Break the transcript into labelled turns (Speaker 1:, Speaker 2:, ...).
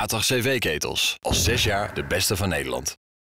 Speaker 1: 80 CV-ketels. Al zes jaar de beste van Nederland.